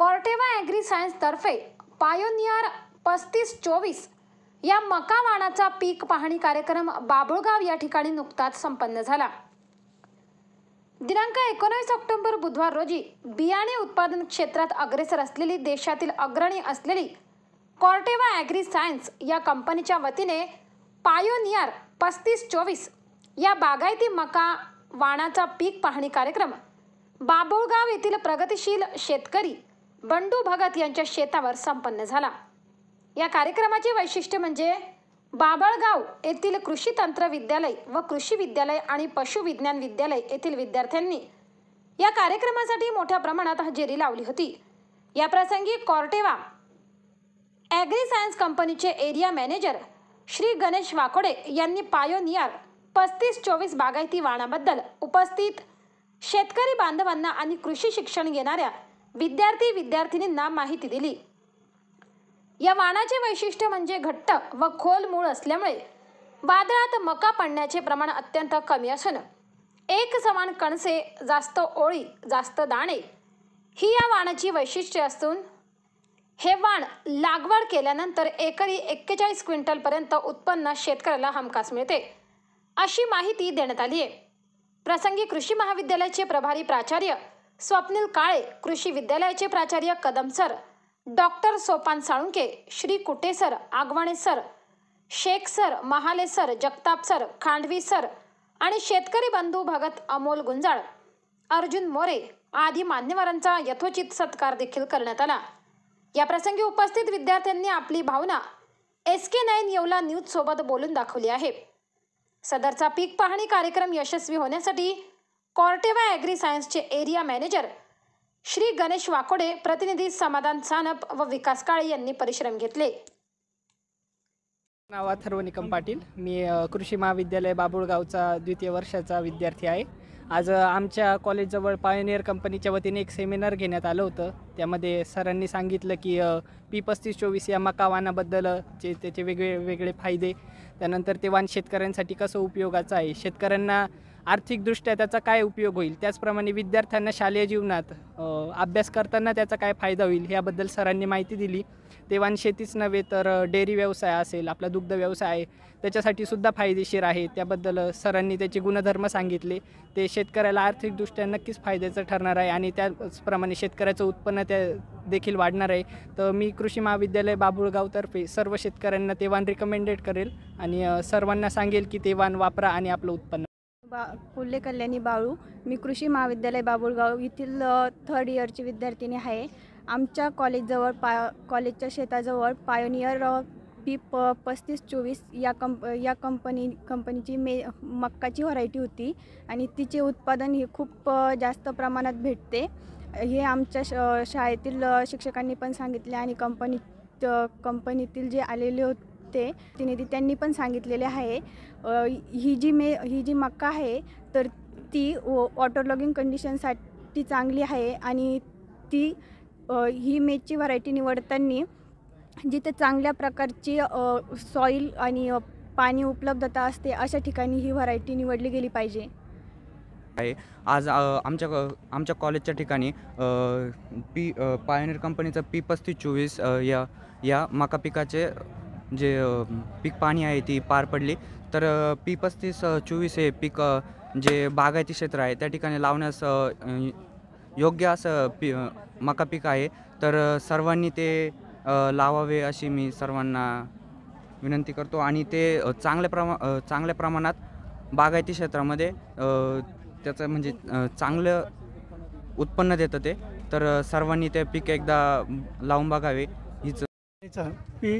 Corteva agree सायन्सतर्फे pioneer पस्तीस चोवीस या मका वाणाचा पीक पाहणी कार्यक्रम बाबुळगाव या ठिकाणी नुकताच संपन्न झाला दिनांक एकोणीस ऑक्टोबर बुधवार रोजी बियाणे उत्पादन क्षेत्रात अग्रेसर असलेली देशातील अग्रणी असलेली कॉर्टेवा ॲग्री सायन्स या कंपनीच्या वतीने पायोनियर पस्तीस चोवीस या बागायती मका वाणाचा पीक पाहणी कार्यक्रम बाबुळगाव येथील प्रगतिशील शेतकरी बंडू भगत यांच्या शेतावर संपन्न झाला या कार्यक्रमाचे वैशिष्ट्य म्हणजे बाबळगाव येथील कृषी तंत्र विद्यालय व कृषी विद्यालय आणि पशुविज्ञान विद्यालय येथील विद्यार्थ्यांनी या कार्यक्रमासाठी मोठ्या प्रमाणात हजेरी लावली होती या प्रसंगी कॉर्टेवा ॲग्री सायन्स कंपनीचे एरिया मॅनेजर श्री गणेश वाकोडे यांनी पायोनियर पस्तीस चोवीस बागायती वाणाबद्दल उपस्थित शेतकरी बांधवांना आणि कृषी शिक्षण घेणाऱ्या विद्यार्थी विद्यार्थिनींना माहिती दिली या वाणाचे वैशिष्ट्य म्हणजे घट्ट व खोल मूळ असल्यामुळे वादळात मका पडण्याचे प्रमाण अत्यंत कमी असून एक समान कणसे जास्त ओळी जास्त दाणे ही या वाणाची वैशिष्ट्ये असून हे वाण लागवड केल्यानंतर एकरी एक्केचाळीस क्विंटलपर्यंत उत्पन्न शेतकऱ्याला हमखास मिळते अशी माहिती देण्यात आली आहे प्रसंगी कृषी महाविद्यालयाचे प्रभारी प्राचार्य स्वप्नील काळे कृषी विद्यालयाचे प्राचार्य Kadam sir doctor Sopan Salunke Shri Kute sir Agwane sir Shaikh sir Mahale sir Jagtap sir Khandvi sir आणि शेतकरी बंधू भगत अमोल गुंजाळ अर्जुन मोरे आदी मान्यवरांचा यथोचित सत्कार देखील करण्यात आला याप्रसंगी उपस्थित विद्यार्थ्यांनी आपली भावना एस के नाईन येवला न्यूजसोबत बोलून दाखवली आहे सदरचा पीक पाहणी कार्यक्रम यशस्वी होण्यासाठी कॉर्टेवा ॲग्री सायन्सचे एरिया मॅनेजर श्री गणेश वाकोडे प्रतिनिधी समाधान सानप व विकास काळे यांनी परिश्रम घेतले नाव अथर्व पाटील मी कृषी महाविद्यालय बाबुळगावचा द्वितीय वर्षाचा विद्यार्थी आहे आज आमच्या कॉलेजजवळ पायोनियर कंपनीच्या वतीने एक सेमिनार घेण्यात आलं होतं त्यामध्ये सरांनी सांगितलं की पी पस्तीस चोवीस या मकावानाबद्दल त्याचे वेगळे वेगळे फायदे त्यानंतर ते वान शेतकऱ्यांसाठी कसं उपयोगाचं आहे शेतकऱ्यांना आर्थिकदृष्ट्या त्याचा काय उपयोग होईल त्याचप्रमाणे विद्यार्थ्यांना शालेय जीवनात अभ्यास करताना त्याचा काय फायदा होईल याबद्दल सरांनी माहिती दिली तेव्हान शेतीच नव्हे तर डेअरी व्यवसाय असेल आपला दुग्ध व्यवसाय आहे त्याच्यासाठी सुद्धा फायदेशीर आहे त्याबद्दल सरांनी त्याचे गुणधर्म सांगितले ते शेतकऱ्याला आर्थिकदृष्ट्या नक्कीच फायद्याचं ठरणार आहे आणि त्याचप्रमाणे शेतकऱ्याचं उत्पन्न त्या देखील वाढणार आहे तर मी कृषी महाविद्यालय बाबुळगावतर्फे सर्व शेतकऱ्यांना ते वाण रिकमेंडेड करेल आणि सर्वांना सांगेल की ते वाण वापरा आणि आपलं उत्पन्न बा फुल्ले कल्याणी बाळू मी कृषी महाविद्यालय बाबुळगाव येथील थर्ड इयरची विद्यार्थिनी आहे आमच्या कॉलेजजवळ पा कॉलेजच्या शेताजवळ पायोनियर पी प पस्तीस चोवीस या कंप या कंपनी कंपनीची मे मक्काची व्हरायटी होती आणि तिचे उत्पादन हे खूप जास्त प्रमाणात भेटते हे आमच्या श शाळेतील शिक्षकांनी पण सांगितले आणि कंपनी कंपनीतील जे आलेले होते शकते तिने त्यांनी पण सांगितलेले आहे ही जी मे ही जी मक्का आहे तर ती वॉटर लॉगिंग कंडिशनसाठी चांगली आहे आणि ती ही मेची व्हरायटी निवडताना जिथे चांगल्या प्रकारची सॉईल आणि पाणी उपलब्धता असते अशा ठिकाणी ही व्हरायटी निवडली गेली पाहिजे आहे आज आमच्या आमच्या कॉलेजच्या ठिकाणी पी पायनर कंपनीचं पी पस्तीस चोवीस या या मका पिकाचे जे पीक पाणी आहे ती पार पडली तर पी पस्तीस चोवीस हे पीक जे बागायती क्षेत्र आहे त्या ठिकाणी लावण्यास योग्य असं पी मका पीक आहे तर सर्वांनी ते लावावे अशी मी सर्वांना विनंती करतो आणि ते चांगल्या प्रमा चांगल्या प्रमाणात बागायती क्षेत्रामध्ये त्याचं म्हणजे चांगलं उत्पन्न देतं ते तर सर्वांनी ते पीक एकदा लावून बघावे हीच पी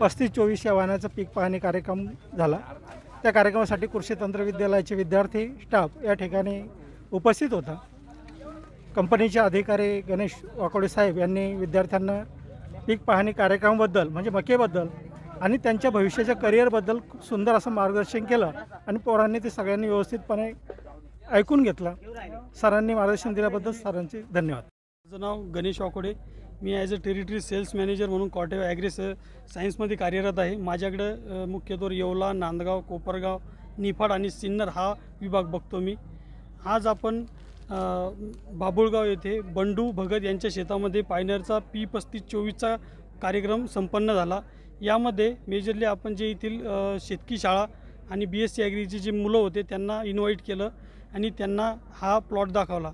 पस्तीस चोवीस या वाहनाचा पीक पाहणी कार्यक्रम झाला त्या कार्यक्रमासाठी कृषी तंत्र विद्यालयाचे विद्यार्थी स्टाफ या ठिकाणी उपस्थित होता कंपनीचे अधिकारी गणेश वाकोडे साहेब यांनी विद्यार्थ्यांना पीक पाहणी कार्यक्रमाबद्दल म्हणजे मकेबद्दल आणि त्यांच्या भविष्याच्या करिअरबद्दल खूप सुंदर असं मार्गदर्शन केलं आणि पोरांनी ते सगळ्यांनी व्यवस्थितपणे ऐकून घेतलं सरांनी मार्गदर्शन दिल्याबद्दल सरांचे धन्यवाद माझं नाव गणेश वाकोडे मी as a territory sales manager म्हणून कॉटेव ॲग्रेस सायन्समध्ये कार्यरत आहे माझ्याकडं मुख्यतोर येवला नांदगाव कोपरगाव निफाड आणि सिन्नर हा विभाग बघतो मी आज आपण बाबुळगाव येथे बंडू भगत यांच्या शेतामध्ये पायनरचा पी पस्तीस चोवीसचा कार्यक्रम संपन्न झाला यामध्ये मेजरली आपण जे येथील शेतकी शाळा आणि बी एस सी ॲग्रीचे जे मुलं होते त्यांना इन्व्हाइट केलं आणि त्यांना हा प्लॉट दाखवला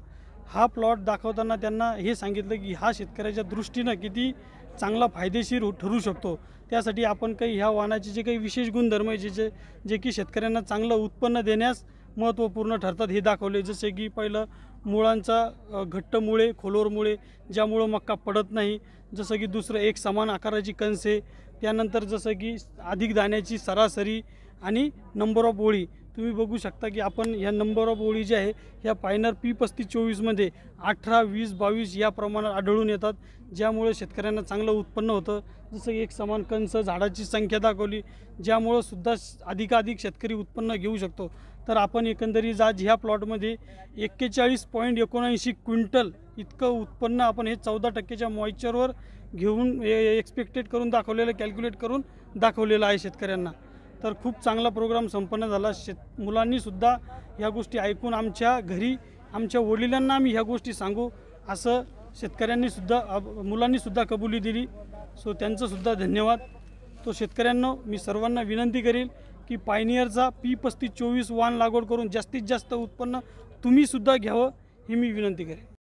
हा प्लॉट दाखवताना त्यांना हे सांगितलं की हा शेतकऱ्याच्या दृष्टीनं किती चांगला फायदेशीर ठरू शकतो त्यासाठी आपण काही ह्या वाहनाचे जे काही विशेष गुणधर्म आहे जे जे जे की शेतकऱ्यांना चांगलं उत्पन्न देण्यास महत्त्वपूर्ण ठरतात हे दाखवले जसे की पहिलं मुळांचा घट्ट मुळे खोलोर ज्यामुळं मक्का पडत नाही जसं की दुसरं एक समान आकाराची कणसे त्यानंतर जसं की अधिक दाण्याची सरासरी आणि नंबर ऑफ ओळी तुम्ही बघू शकता की आपण ह्या नंबर ऑफ ओळी जी आहे ह्या पायनर पी पस्तीस चोवीसमध्ये अठरा वीस बावीस या प्रमाणात आढळून येतात ज्यामुळे शेतकऱ्यांना चांगलं उत्पन्न होतं जसं एक समान कंस झाडाची संख्या दाखवली ज्यामुळं सुद्धा अधिकाधिक शेतकरी उत्पन्न घेऊ शकतो तर आपण एकंदरीत आज ह्या प्लॉटमध्ये एक्केचाळीस पॉईंट एकोणऐंशी क्विंटल इतकं उत्पन्न आपण हे चौदा टक्केच्या मॉइश्चरवर घेऊन एक्सपेक्टेड करून दाखवलेलं कॅल्क्युलेट करून दाखवलेलं आहे शेतकऱ्यांना तर खूप चांगला प्रोग्राम संपन्न झाला शेत मुलांनीसुद्धा ह्या गोष्टी ऐकून आमच्या घरी आमच्या वडिलांना आम्ही ह्या गोष्टी सांगू असं शेतकऱ्यांनीसुद्धा मुलांनीसुद्धा कबुली दिली सो त्यांचंसुद्धा धन्यवाद तो शेतकऱ्यांना मी सर्वांना विनंती करेल की पायनियरचा पी पस्तीस चोवीस वाण लागवड करून जास्तीत जास्त उत्पन्न तुम्हीसुद्धा घ्यावं ही मी विनंती करेन